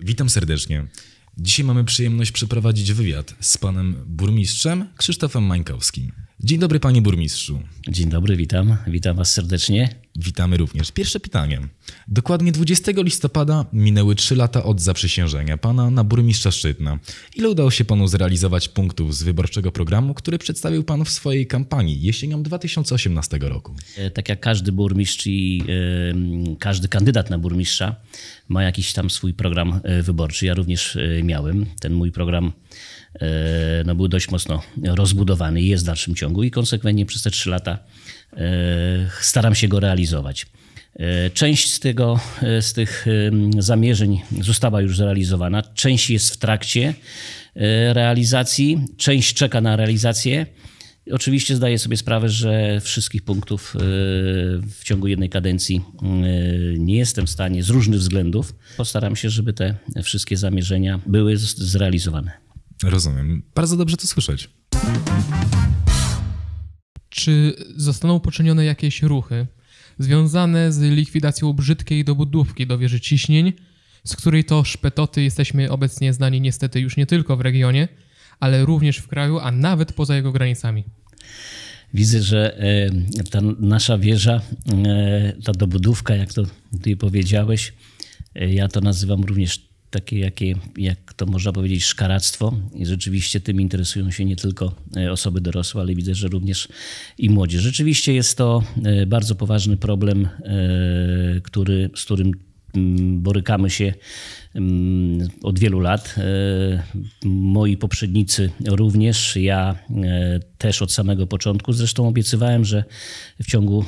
Witam serdecznie. Dzisiaj mamy przyjemność przeprowadzić wywiad z panem burmistrzem Krzysztofem Mańkowskim. Dzień dobry panie burmistrzu. Dzień dobry, witam. Witam was serdecznie witamy również. Pierwsze pytanie. Dokładnie 20 listopada minęły 3 lata od zaprzysiężenia pana na burmistrza Szczytna. Ile udało się panu zrealizować punktów z wyborczego programu, który przedstawił pan w swojej kampanii jesienią 2018 roku? E, tak jak każdy burmistrz i e, każdy kandydat na burmistrza ma jakiś tam swój program e, wyborczy. Ja również miałem. Ten mój program no, był dość mocno rozbudowany i jest w dalszym ciągu i konsekwentnie przez te 3 lata E, staram się go realizować. E, część z, tego, e, z tych zamierzeń została już zrealizowana, część jest w trakcie realizacji, część czeka na realizację. Oczywiście zdaję sobie sprawę, że wszystkich punktów w ciągu jednej kadencji nie jestem w stanie z różnych względów. Postaram się, żeby te wszystkie zamierzenia były zrealizowane. Rozumiem. Bardzo dobrze to słyszeć. Czy zostaną poczynione jakieś ruchy związane z likwidacją brzydkiej dobudówki do wieży ciśnień, z której to szpetoty jesteśmy obecnie znani niestety już nie tylko w regionie, ale również w kraju, a nawet poza jego granicami? Widzę, że e, ta nasza wieża, e, ta dobudówka, jak to ty powiedziałeś, e, ja to nazywam również takie, jakie, jak to można powiedzieć, szkaractwo. I rzeczywiście tym interesują się nie tylko e, osoby dorosłe, ale widzę, że również i młodzi. Rzeczywiście jest to e, bardzo poważny problem, e, który, z którym mm, borykamy się mm, od wielu lat. Moi poprzednicy również, ja też od samego początku. Zresztą obiecywałem, że w ciągu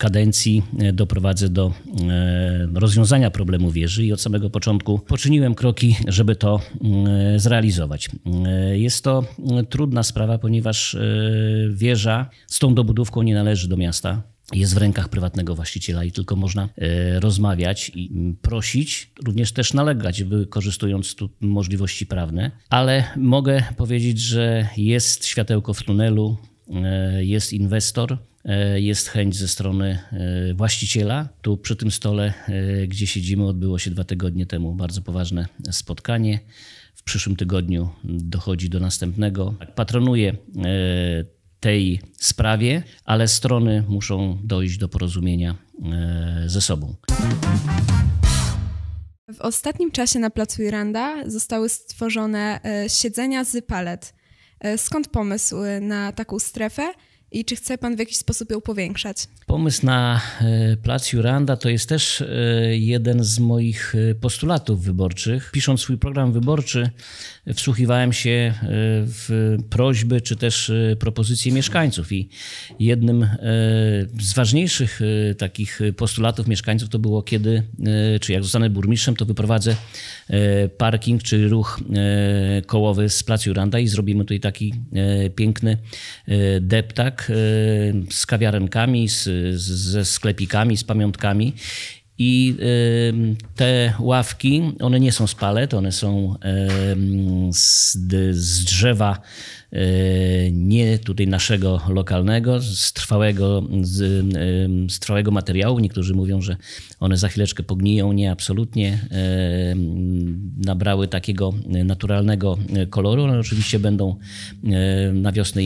kadencji e, doprowadzę do e, rozwiązania problemu wieży i od samego początku poczyniłem kroki, żeby to e, zrealizować. Jest to trudna sprawa, ponieważ wieża z tą dobudówką nie należy do miasta jest w rękach prywatnego właściciela i tylko można rozmawiać i prosić, również też nalegać, wykorzystując tu możliwości prawne. Ale mogę powiedzieć, że jest światełko w tunelu, jest inwestor, E, jest chęć ze strony e, właściciela. Tu przy tym stole, e, gdzie siedzimy, odbyło się dwa tygodnie temu bardzo poważne spotkanie. W przyszłym tygodniu dochodzi do następnego. Tak, patronuje tej sprawie, ale strony muszą dojść do porozumienia ze sobą. W ostatnim czasie na placu Iranda zostały stworzone siedzenia z palet. Skąd pomysł na taką strefę? i czy chce Pan w jakiś sposób ją powiększać? Pomysł na e, plac Juranda to jest też e, jeden z moich e, postulatów wyborczych. Pisząc swój program wyborczy, wsłuchiwałem się e, w prośby czy też e, propozycje mieszkańców i jednym e, z ważniejszych takich postulatów mieszkańców to było kiedy, czy jak zostanę burmistrzem, to wyprowadzę parking czy ruch kołowy z placu Juranda i zrobimy tutaj taki piękny deptak z kawiarenkami, z, ze sklepikami, z pamiątkami i te ławki, one nie są z palet, one są z, z drzewa nie tutaj naszego lokalnego, z trwałego, z, z trwałego materiału. Niektórzy mówią, że one za chwileczkę pogniją. Nie, absolutnie e, nabrały takiego naturalnego koloru, ale oczywiście będą e, na wiosnę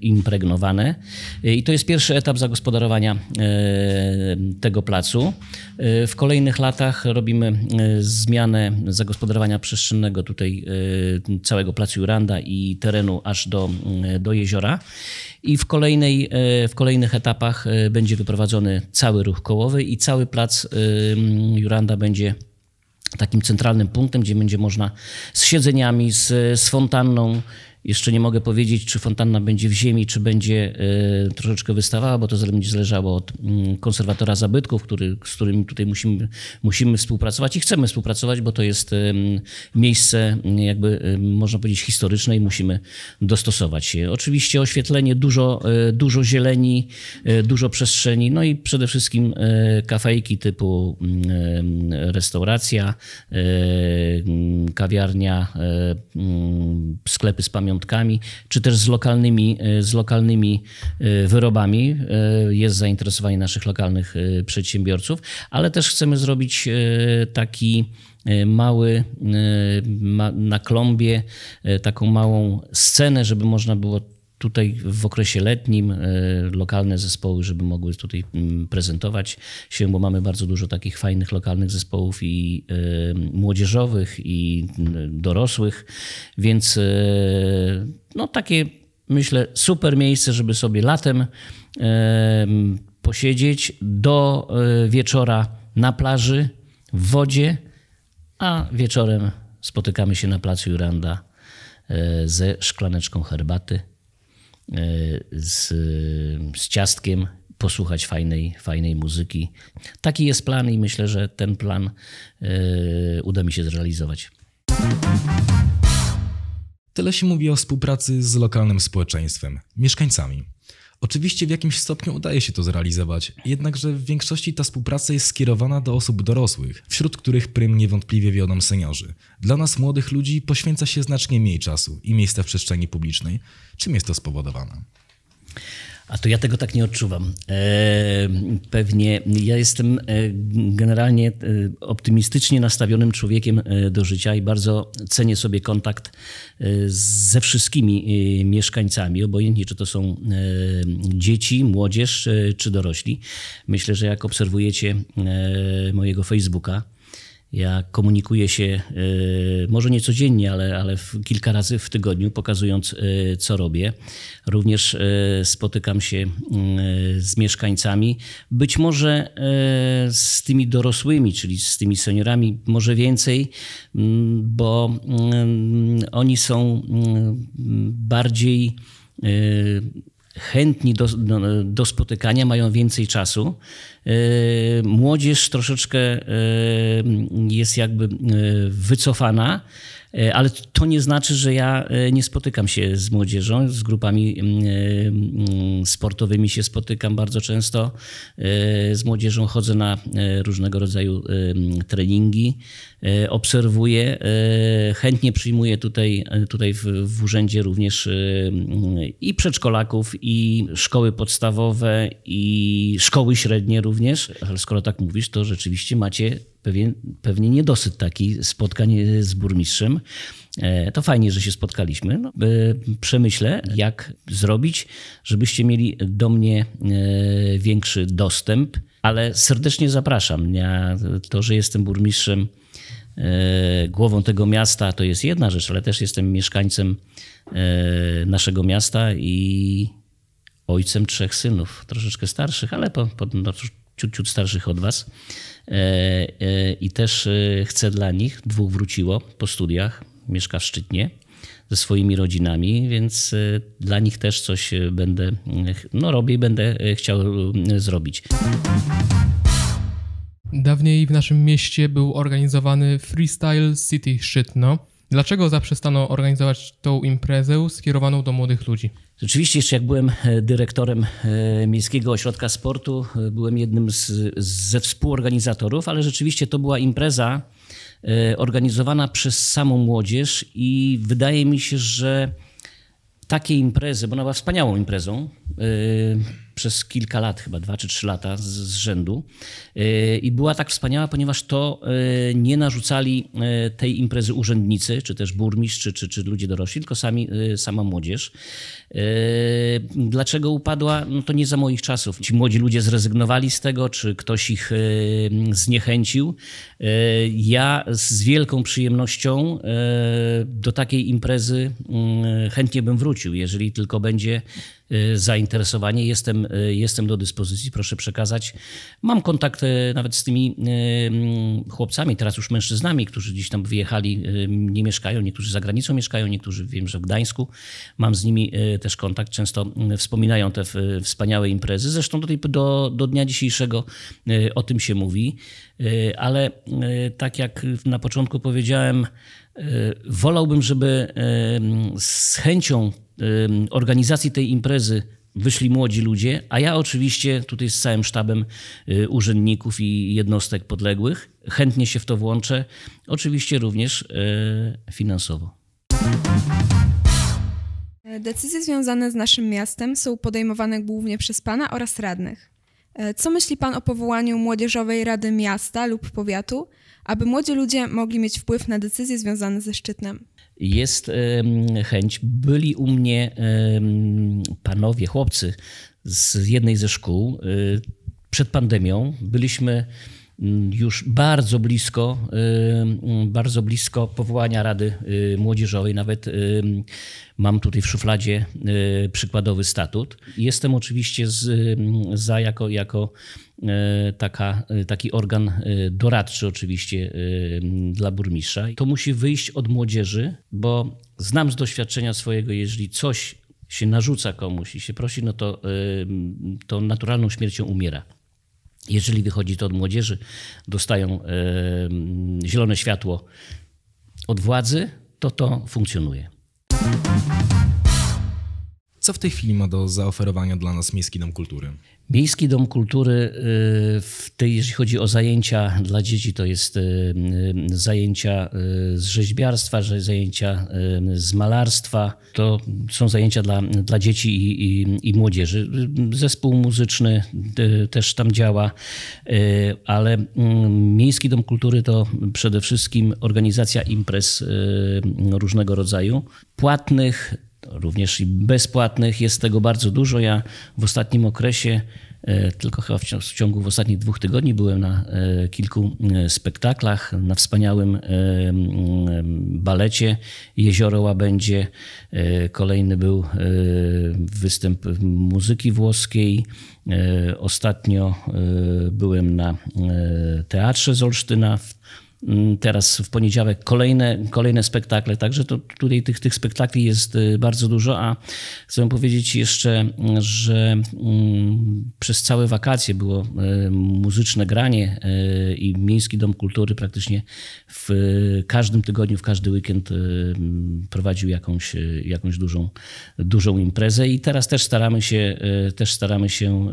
impregnowane. E, I to jest pierwszy etap zagospodarowania tego placu. W kolejnych latach robimy zmianę zagospodarowania przestrzennego tutaj całego placu Juranda i terenu aż do, do jeziora. I w, kolejnej, e, w kolejnych etapach e, będzie wyprowadzony cały ruch kołowy i cały plac e, Juranda będzie takim centralnym punktem, gdzie będzie można z siedzeniami, z, z fontanną, jeszcze nie mogę powiedzieć, czy fontanna będzie w ziemi, czy będzie e, troszeczkę wystawała, bo to będzie zależało od mm, konserwatora zabytków, który, z którym tutaj musimy, musimy współpracować i chcemy współpracować, bo to jest miejsce, mm, jakby można powiedzieć, historyczne i musimy dostosować się. Oczywiście oświetlenie, dużo, e, dużo zieleni, e, dużo przestrzeni, no i przede wszystkim kafejki typu mm, restauracja, kawiarnia, sklepy z pamiątkami czy też z lokalnymi, e, z lokalnymi e, wyrobami. E, jest zainteresowanie naszych lokalnych przedsiębiorców, ale też chcemy zrobić taki mały na klombie, taką małą scenę, żeby można było tutaj w okresie letnim e, lokalne zespoły, żeby mogły tutaj mm, prezentować się, bo mamy bardzo dużo takich fajnych lokalnych zespołów i e, młodzieżowych, i e, dorosłych, więc no takie myślę super miejsce, żeby sobie latem posiedzieć do wieczora na plaży, w wodzie, a wieczorem spotykamy się na placu Juranda ze szklaneczką herbaty E, z, z ciastkiem, posłuchać fajnej, fajnej muzyki. Taki jest plan i myślę, że ten plan e, uda mi się zrealizować. Tyle się mówi o współpracy z lokalnym społeczeństwem, mieszkańcami. Oczywiście w jakimś stopniu udaje się to zrealizować, jednakże w większości ta współpraca jest skierowana do osób dorosłych, wśród których prym niewątpliwie wiodą seniorzy. Dla nas młodych ludzi poświęca się znacznie mniej czasu i miejsca w przestrzeni publicznej. Czym jest to spowodowane? A to ja tego tak nie odczuwam. E, pewnie ja jestem e, generalnie e, optymistycznie nastawionym człowiekiem do życia i bardzo cenię sobie kontakt ze wszystkimi mieszkańcami, obojętnie czy to są dzieci, młodzież czy dorośli. Myślę, że jak obserwujecie mojego Facebooka, ja komunikuję się e, może nie codziennie, ale, ale kilka razy w tygodniu, pokazując, e, co robię. Również e, spotykam się z mieszkańcami, być może z tymi dorosłymi, czyli z tymi seniorami, może więcej, bo oni są bardziej chętni do, do, do spotykania, mają więcej czasu. E, młodzież troszeczkę e, jest jakby e, wycofana. Ale to nie znaczy, że ja nie spotykam się z młodzieżą, z grupami sportowymi się spotykam bardzo często. Z młodzieżą chodzę na różnego rodzaju treningi, E, obserwuję. E, chętnie przyjmuję tutaj, e, tutaj w, w urzędzie również mm, i przedszkolaków, i szkoły podstawowe, i szkoły średnie również. Ale skoro tak mówisz, to rzeczywiście macie pewien, pewnie niedosyt taki spotkań z burmistrzem. To fajnie, że się spotkaliśmy. No, przemyślę, jak zrobić, żebyście mieli do mnie większy dostęp, ale serdecznie zapraszam. Ja, to, że jestem burmistrzem E, głową tego miasta, to jest jedna rzecz, ale też jestem mieszkańcem e, naszego miasta i ojcem trzech synów, troszeczkę starszych, ale po, po, no, ciut, ciut starszych od was. E, I też chcę dla nich, dwóch wróciło po studiach, mieszka w Szczytnie ze swoimi rodzinami, więc dla nich też coś będę, no robię i będę chciał zrobić. Dawniej w naszym mieście był organizowany Freestyle City Szczytno. Dlaczego zaprzestano organizować tą imprezę skierowaną do młodych ludzi? Rzeczywiście, jeszcze jak byłem e, dyrektorem e, Miejskiego Ośrodka Sportu, e, byłem jednym z, ze współorganizatorów, ale rzeczywiście to była impreza organizowana przez samą młodzież i wydaje mi się, że takie imprezy, bo ona była wspaniałą imprezą, przez kilka lat, chyba dwa czy trzy lata z, z rzędu. Y, I była tak wspaniała, ponieważ to y, nie narzucali y, tej imprezy urzędnicy, czy też burmistrz, czy, czy, czy ludzie dorośli, tylko sami, sama młodzież. Dlaczego upadła? No to nie za moich czasów. Ci młodzi ludzie zrezygnowali z tego, czy ktoś ich zniechęcił. E, ja z wielką przyjemnością e, do takiej imprezy mm, chętnie bym wrócił, jeżeli tylko będzie e, zainteresowanie. Jestem, jestem do dyspozycji, proszę przekazać. Mam kontakt nawet z tymi mm, chłopcami, teraz już mężczyznami, którzy gdzieś tam wyjechali, nie mieszkają, niektórzy za granicą mieszkają, niektórzy wiem, że w Gdańsku. Mam z nimi też kontakt, często mm, wspominają te wspaniałe imprezy. Zresztą do, tej, do, do dnia dzisiejszego o tym się mówi. E, ale e, tak jak na początku powiedziałem, e, wolałbym, żeby z chęcią organizacji tej imprezy wyszli młodzi ludzie, a ja oczywiście tutaj z całym sztabem urzędników i jednostek podległych chętnie się w to włączę, oczywiście również finansowo. Decyzje związane z naszym miastem są podejmowane głównie przez Pana oraz radnych. E, co myśli Pan o powołaniu Młodzieżowej Rady Miasta lub Powiatu, aby młodzi ludzie mogli mieć wpływ na decyzje związane ze szczytem? Jest chęć. Byli u mnie panowie, chłopcy z jednej ze szkół y, przed pandemią. Byliśmy już bardzo blisko, y, bardzo blisko powołania Rady y, Młodzieżowej. Nawet y, mam tutaj w szufladzie przykładowy statut. Jestem oczywiście z, za jako, jako taka, taki organ doradczy oczywiście dla burmistrza. To musi wyjść od młodzieży, bo znam z doświadczenia swojego, jeżeli coś się narzuca komuś i się prosi, no to, to naturalną śmiercią umiera. Jeżeli wychodzi to od młodzieży, dostają e, zielone światło od władzy, to to funkcjonuje. Co w tej chwili ma do zaoferowania dla nas Miejski Dom Kultury? Miejski Dom Kultury, y, w tej, jeśli chodzi o zajęcia dla dzieci, to jest y, y, zajęcia z rzeźbiarstwa, zajęcia z malarstwa. To są zajęcia dla, dla dzieci i, i, i młodzieży. Zespół muzyczny też tam działa, ale Miejski Dom Kultury to przede wszystkim organizacja imprez różnego rodzaju, płatnych, również i bezpłatnych. Jest tego bardzo dużo. Ja w ostatnim okresie, e, tylko chyba w ciągu w ostatnich dwóch tygodni, byłem na e, kilku e, spektaklach, na wspaniałym balecie Jezioro Łabędzie. Kolejny był występ muzyki włoskiej. Ostatnio byłem na teatrze z Olsztyna Mm, teraz w poniedziałek kolejne, kolejne spektakle, także to tutaj tych, tych spektakli jest y, bardzo dużo, a chcę powiedzieć jeszcze, mm, że mm, przez całe wakacje było y, muzyczne granie y, i Miejski Dom Kultury praktycznie w każdym tygodniu, w każdy weekend prowadził jakąś, jakąś dużą, dużą imprezę i teraz też staramy się, też staramy się,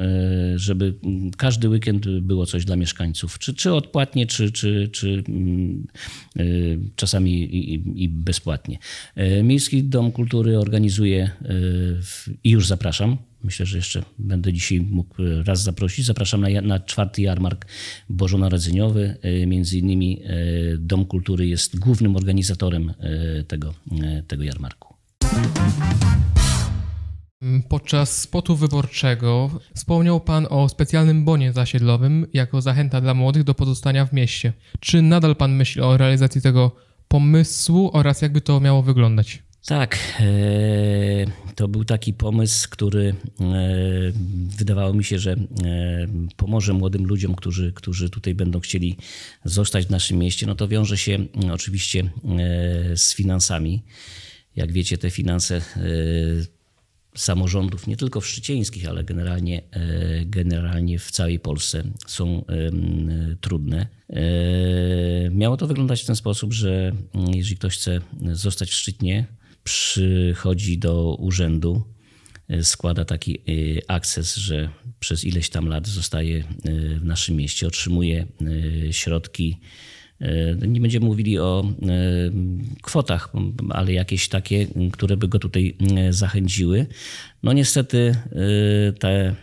żeby każdy weekend było coś dla mieszkańców, czy, czy odpłatnie, czy, czy, czy Y, czasami i, bezpłatnie. Y, Miejski Dom Kultury organizuje y, i już zapraszam Myślę, że jeszcze będę dzisiaj mógł raz zaprosić. Zapraszam na, na czwarty jarmark bożonarodzeniowy. Między innymi Dom Kultury jest głównym organizatorem tego, tego jarmarku. Mm, podczas spotu wyborczego wspomniał Pan o specjalnym bonie zasiedlowym jako zachęta dla młodych do pozostania w mieście. Czy nadal Pan myśli o realizacji tego pomysłu oraz jakby to miało wyglądać? Tak, e, to był taki pomysł, który e, wydawało mi się, że e, pomoże młodym ludziom, którzy, którzy tutaj będą chcieli zostać w naszym mieście. No to wiąże się mm, oczywiście z finansami. Jak wiecie, te finanse samorządów, nie tylko w wszczycieńskich, ale generalnie, e, generalnie w całej Polsce są trudne. E, miało to wyglądać w ten sposób, że mm, jeżeli ktoś chce zostać w Szczytnie, przychodzi do urzędu, e, składa taki akces, że przez ileś tam lat zostaje w naszym mieście, otrzymuje środki E, nie będziemy mówili o e, kwotach, ale jakieś takie, które by go tutaj e, zachęciły. No niestety te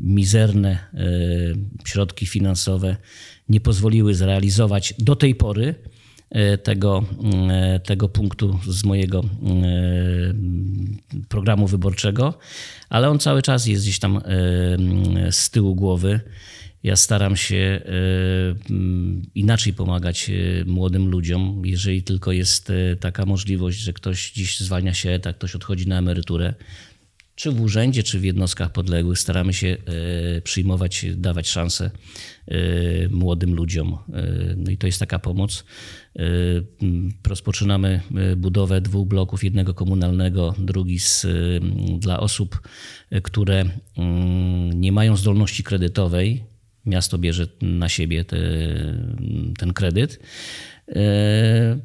mizerne środki finansowe nie pozwoliły zrealizować do tej pory tego, tego punktu z mojego programu wyborczego, ale on cały czas jest gdzieś tam z tyłu głowy ja staram się e, mm, inaczej pomagać e, młodym ludziom, jeżeli tylko jest e, taka możliwość, że ktoś dziś zwalnia się, tak ktoś odchodzi na emeryturę. Czy w urzędzie, czy w jednostkach podległych staramy się przyjmować, dawać szanse młodym ludziom. No i to jest taka pomoc. Mm, rozpoczynamy budowę dwóch bloków, jednego komunalnego, drugi z, dla osób, które mm, nie mają zdolności kredytowej, miasto bierze na siebie te, ten kredyt. E,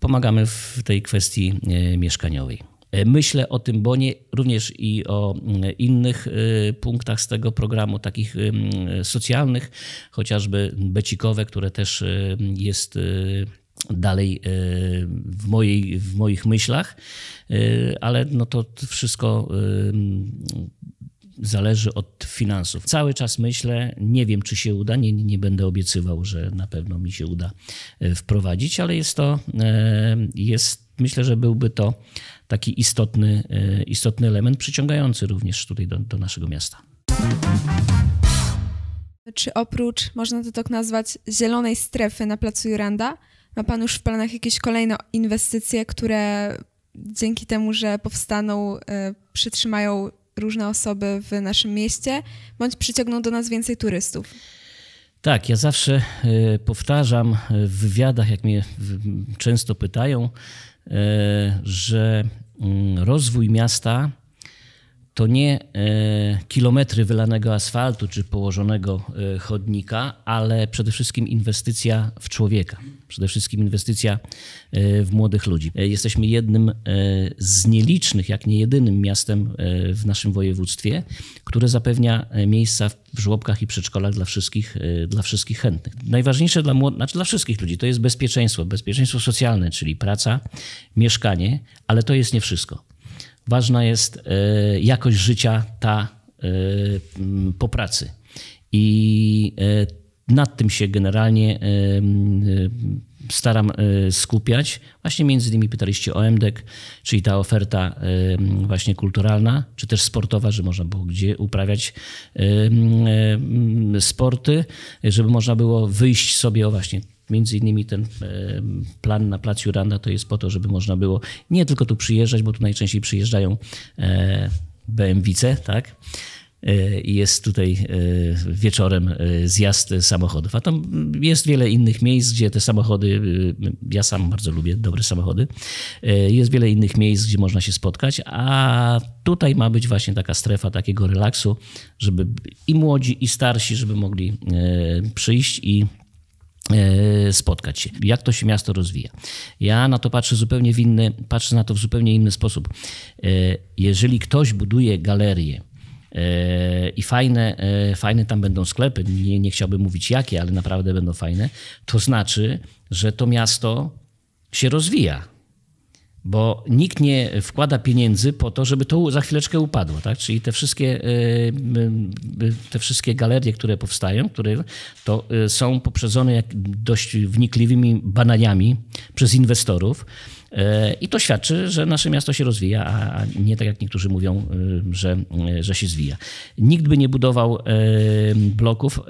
pomagamy w tej kwestii e, mieszkaniowej. E, myślę o tym bonie również i o innych punktach z tego programu, takich socjalnych, chociażby becikowe, które też jest dalej w, mojej, w moich myślach, ale no to wszystko zależy od finansów. Cały czas myślę, nie wiem czy się uda, nie, nie będę obiecywał, że na pewno mi się uda e, wprowadzić, ale jest to, e, jest, myślę, że byłby to taki istotny, e, istotny element przyciągający również tutaj do, do naszego miasta. Czy oprócz, można to tak nazwać, zielonej strefy na placu Juranda, ma Pan już w planach jakieś kolejne inwestycje, które dzięki temu, że powstaną, przytrzymają różne osoby w naszym mieście, bądź przyciągną do nas więcej turystów. Tak, ja zawsze e, powtarzam e, w wywiadach, jak mnie często pytają, e, że mm, rozwój miasta to nie e, kilometry wylanego asfaltu czy położonego e, chodnika, ale przede wszystkim inwestycja w człowieka, przede wszystkim inwestycja e, w młodych ludzi. Jesteśmy jednym z nielicznych, jak nie jedynym miastem w naszym województwie, które zapewnia miejsca w żłobkach i przedszkolach dla wszystkich, dla wszystkich chętnych. Najważniejsze dla, młod... znaczy dla wszystkich ludzi to jest bezpieczeństwo, bezpieczeństwo socjalne, czyli praca, mieszkanie, ale to jest nie wszystko ważna jest e, jakość życia ta e, po pracy. I e, nad tym się generalnie staram skupiać. Właśnie między innymi pytaliście o MDEK, czyli ta oferta właśnie kulturalna, czy też sportowa, że można było gdzie uprawiać sporty, żeby można było wyjść sobie o właśnie Między innymi ten plan na placu Randa to jest po to, żeby można było nie tylko tu przyjeżdżać, bo tu najczęściej przyjeżdżają e, BMW, tak? E, I jest tutaj e, wieczorem zjazd samochodów. A tam jest wiele innych miejsc, gdzie te samochody, ja sam bardzo lubię dobre samochody, jest wiele innych miejsc, gdzie można się spotkać, a tutaj ma być właśnie taka strefa takiego relaksu, żeby i młodzi, i starsi, żeby mogli przyjść i E, spotkać się. Jak to się miasto rozwija? Ja na to patrzę zupełnie w inny, patrzę na to w zupełnie inny sposób. E, jeżeli ktoś buduje galerię e, i fajne, fajne tam będą sklepy, nie, nie chciałbym mówić jakie, ale naprawdę będą fajne, to znaczy, że to miasto się rozwija bo nikt nie wkłada pieniędzy po to, żeby to za chwileczkę upadło, tak? Czyli te wszystkie, e, e, e, te wszystkie galerie, które powstają, które to są poprzedzone jak dość wnikliwymi badaniami przez inwestorów i to świadczy, że nasze miasto się rozwija, a nie tak jak niektórzy mówią, że, że się zwija. Nikt by nie budował bloków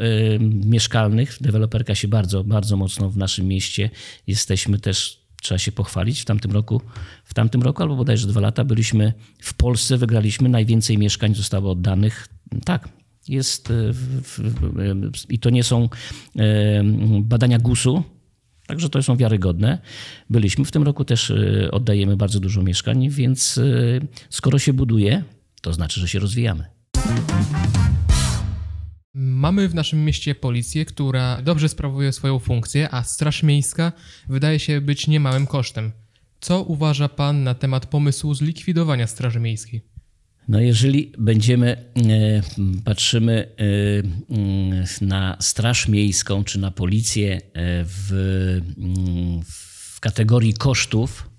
mieszkalnych. Deweloperka się bardzo, bardzo mocno w naszym mieście. Jesteśmy też trzeba się pochwalić. W tamtym roku, w tamtym roku albo bodajże dwa lata byliśmy w Polsce, wygraliśmy, najwięcej mieszkań zostało oddanych. Tak, jest e, w, w, w, e, i to nie są e, badania GUS-u, Także to są wiarygodne. Byliśmy w tym roku też, oddajemy bardzo dużo mieszkań, więc skoro się buduje, to znaczy, że się rozwijamy. Mamy w naszym mieście policję, która dobrze sprawuje swoją funkcję, a Straż Miejska wydaje się być niemałym kosztem. Co uważa Pan na temat pomysłu zlikwidowania Straży Miejskiej? No jeżeli będziemy, e, patrzymy e, mm, na Straż Miejską czy na policję e, w, mm, w kategorii kosztów,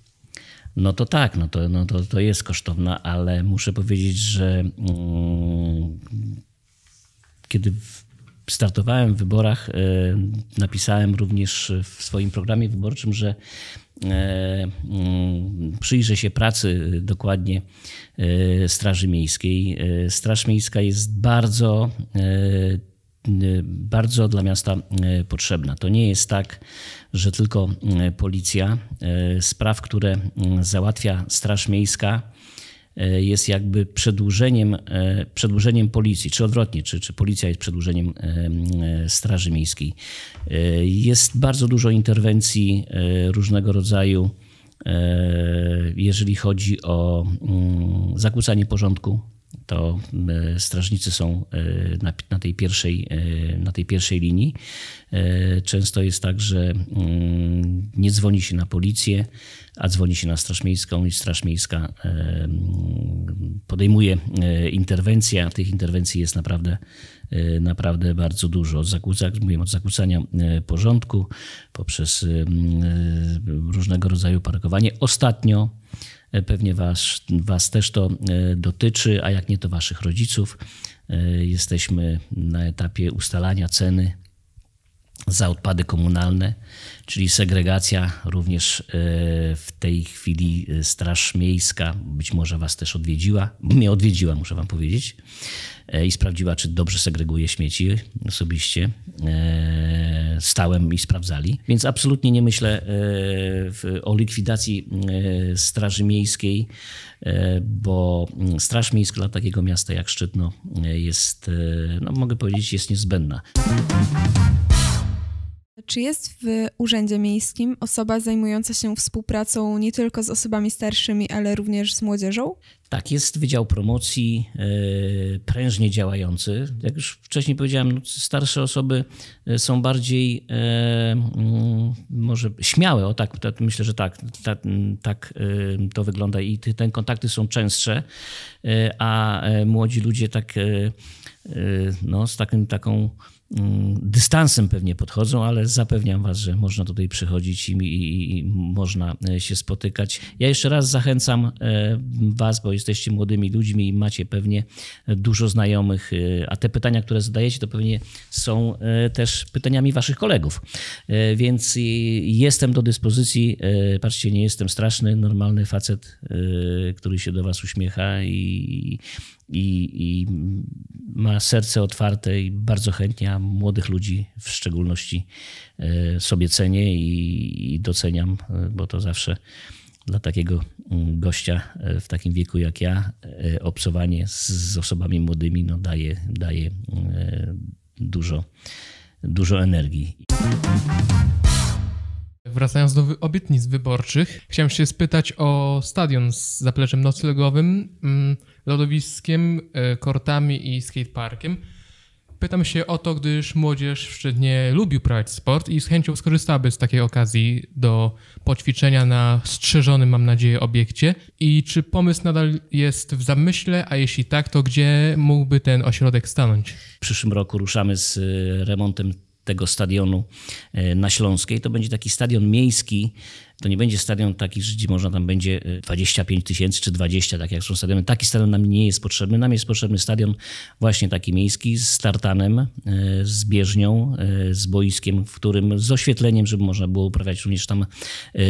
no to tak, no to, no to, to jest kosztowna, ale muszę powiedzieć, że mm, kiedy startowałem w wyborach, e, napisałem również w swoim programie wyborczym, że e, mm, przyjrzę się pracy dokładnie e, Straży Miejskiej. Straż Miejska jest bardzo bardzo dla miasta potrzebna. To nie jest tak, że tylko policja. Spraw, które mm, załatwia Straż Miejska, E, jest jakby przedłużeniem, e, przedłużeniem policji, czy odwrotnie, czy, czy policja jest przedłużeniem e, Straży Miejskiej. Jest bardzo dużo interwencji różnego rodzaju, jeżeli chodzi o mm, zakłócanie porządku to e, strażnicy są e, na, na, tej, pierwszej, e, na tej pierwszej linii. Często jest tak, że mm, nie dzwoni się na policję, a dzwoni się na Straż Miejską i Straż Miejska mm, podejmuje interwencję, a tych interwencji jest naprawdę, naprawdę bardzo dużo. Od, zakłóca, mówię, od zakłócania porządku poprzez mm, różnego rodzaju parkowanie. Ostatnio E, pewnie was, was też to e, dotyczy, a jak nie, to waszych rodziców. E, jesteśmy na etapie ustalania ceny za odpady komunalne, czyli segregacja również e, w tej chwili e, Straż Miejska być może Was też odwiedziła, mnie odwiedziła, muszę Wam powiedzieć, e, i sprawdziła, czy dobrze segreguje śmieci. Osobiście stałem i sprawdzali. Więc absolutnie nie myślę o likwidacji Straży Miejskiej, bo mm, Straż Miejska dla takiego miasta jak Szczytno jest, no mogę powiedzieć, jest niezbędna. Czy jest w Urzędzie Miejskim osoba zajmująca się współpracą nie tylko z osobami starszymi, ale również z młodzieżą? Tak, jest Wydział Promocji yy, prężnie działający. Jak już wcześniej powiedziałem, no, starsze osoby e, są bardziej yy, może śmiałe, o tak, myślę, że tak, tak, tak yy, to wygląda i te, te kontakty są częstsze, a młodzi ludzie tak no, z takim, taką Mm, dystansem pewnie podchodzą, ale zapewniam Was, że można tutaj przychodzić i, i, i, można e, się spotykać. Ja jeszcze raz zachęcam e, Was, bo jesteście młodymi ludźmi i macie pewnie dużo znajomych, e, a te pytania, które zadajecie, to pewnie są też pytaniami Waszych kolegów. Więc jestem do dyspozycji. Patrzcie, nie jestem straszny, normalny facet, który się do Was uśmiecha i, i ma serce otwarte i bardzo chętnie młodych ludzi w szczególności e, sobie cenię i, doceniam, e, bo to zawsze dla takiego mm, gościa e, w takim wieku jak ja obsowanie z, z osobami młodymi no, daje, daje dużo, dużo energii. Wracając do obietnic wyborczych, chciałem się spytać o stadion z zapleczem noclegowym, mm, lodowiskiem, kortami i skateparkiem. Pytam się o to, gdyż młodzież w Szczytnie lubi uprawiać sport i z chęcią skorzystałaby z takiej okazji do poćwiczenia na strzeżonym, mam nadzieję, obiekcie. I czy pomysł nadal jest w zamyśle, a jeśli tak, to gdzie mógłby ten ośrodek stanąć? W przyszłym roku ruszamy z e, remontem tego stadionu e, na Śląskiej. To będzie taki stadion miejski to nie będzie stadion taki, gdzie można tam będzie 25 y, tysięcy czy 20, tak jak są stadiony. Taki stadion nam nie jest potrzebny. Nam jest potrzebny stadion właśnie taki miejski z tartanem, y, z bieżnią, y, z boiskiem, w którym z oświetleniem, żeby można było uprawiać również tam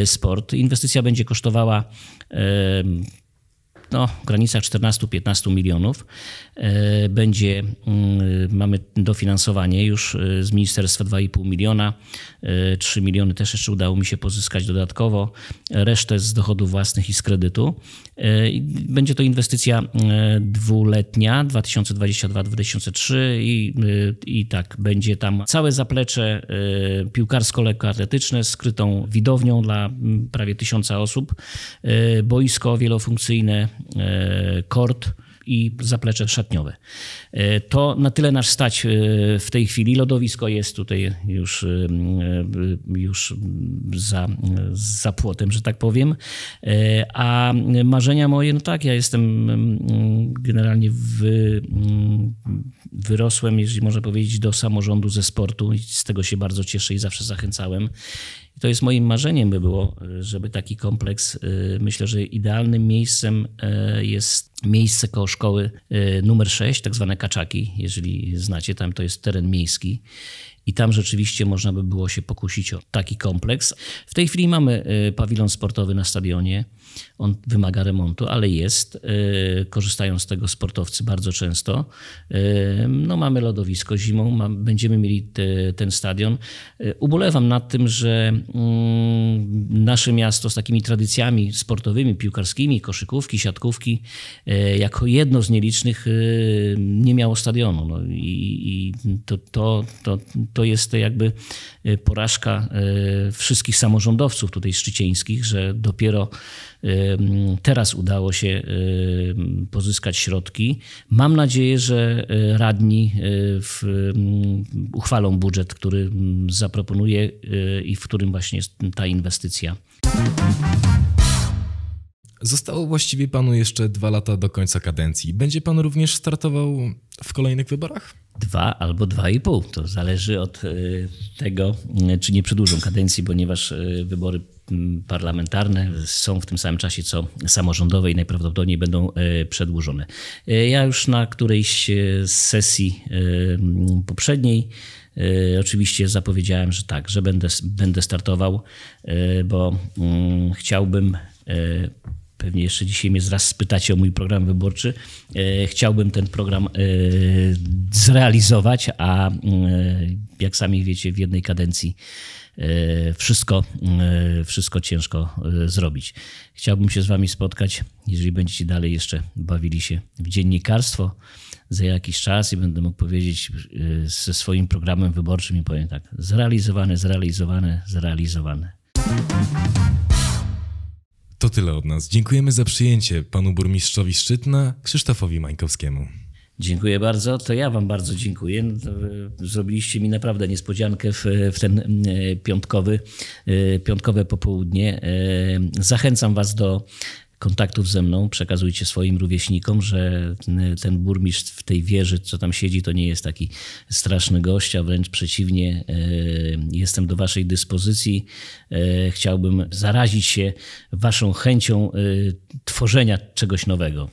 sport. Inwestycja będzie kosztowała no, w granicach 14-15 milionów. E, będzie, mm, mamy dofinansowanie już e, z ministerstwa 2,5 miliona. 3 e, miliony też jeszcze udało mi się pozyskać dodatkowo. Resztę z dochodów własnych i z kredytu. Będzie to inwestycja e, dwuletnia 2022-2023 i, e, i tak będzie tam całe zaplecze e, piłkarsko-lekkoatletyczne z skrytą widownią dla prawie tysiąca osób, boisko wielofunkcyjne, kort i zaplecze szatniowe. E, to na tyle nas stać e, w tej chwili. Lodowisko jest tutaj już, e, już za, za płotem, że tak powiem. A marzenia moje, no tak, ja jestem mm, generalnie wy, mm, wyrosłem, jeżeli można powiedzieć, do samorządu ze sportu i z tego się bardzo cieszę i zawsze zachęcałem. I to jest moim marzeniem by było, żeby taki kompleks, y, myślę, że idealnym miejscem y, jest miejsce koło szkoły y, numer 6, tak zwane Kaczaki, jeżeli znacie, tam to jest teren miejski. I tam rzeczywiście można by było się pokusić o taki kompleks. W tej chwili mamy pawilon sportowy na stadionie. On wymaga remontu, ale jest. Y, korzystają z tego sportowcy bardzo często. Y, no, mamy lodowisko zimą, będziemy mieli te, ten stadion. Y, ubolewam nad tym, że mm, nasze miasto z takimi tradycjami sportowymi, piłkarskimi, koszykówki, siatkówki, jako jedno z nielicznych nie miało stadionu. No i, i to, to, to, to jest jakby porażka wszystkich samorządowców tutaj szczycieńskich, że dopiero Teraz udało się pozyskać środki. Mam nadzieję, że y, radni y, w, uchwalą budżet, który zaproponuję y, i w którym właśnie jest ta inwestycja. Zostało właściwie panu jeszcze dwa lata do końca kadencji. Będzie pan również startował w kolejnych wyborach? Dwa albo dwa i pół. To zależy od tego, czy nie przedłużą kadencji, ponieważ wybory parlamentarne są w tym samym czasie co samorządowe i najprawdopodobniej będą e, przedłużone. E, ja już na którejś z e, sesji poprzedniej Oczywiście zapowiedziałem, że tak, że będę, będę startował, bo mm, chciałbym pewnie jeszcze dzisiaj mnie zaraz spytacie o mój program wyborczy. Chciałbym ten program zrealizować, a mm, jak sami wiecie, w jednej kadencji E, wszystko, e, wszystko ciężko e, zrobić. Chciałbym się z Wami spotkać, jeżeli będziecie dalej jeszcze bawili się w dziennikarstwo za jakiś czas i będę mógł powiedzieć ze swoim programem wyborczym i powiem tak, zrealizowane, zrealizowane, zrealizowane. To tyle od nas. Dziękujemy za przyjęcie panu burmistrzowi Szczytna, Krzysztofowi Mańkowskiemu. Dziękuję bardzo. To ja Wam bardzo dziękuję. No e, zrobiliście mi naprawdę niespodziankę w, w ten e, piątkowy, e, piątkowe popołudnie. Zachęcam Was do kontaktów ze mną, przekazujcie swoim rówieśnikom, że ten burmistrz w tej wieży, co tam siedzi, to nie jest taki straszny gość, a wręcz przeciwnie, jestem do Waszej dyspozycji. Chciałbym zarazić się Waszą chęcią tworzenia czegoś nowego.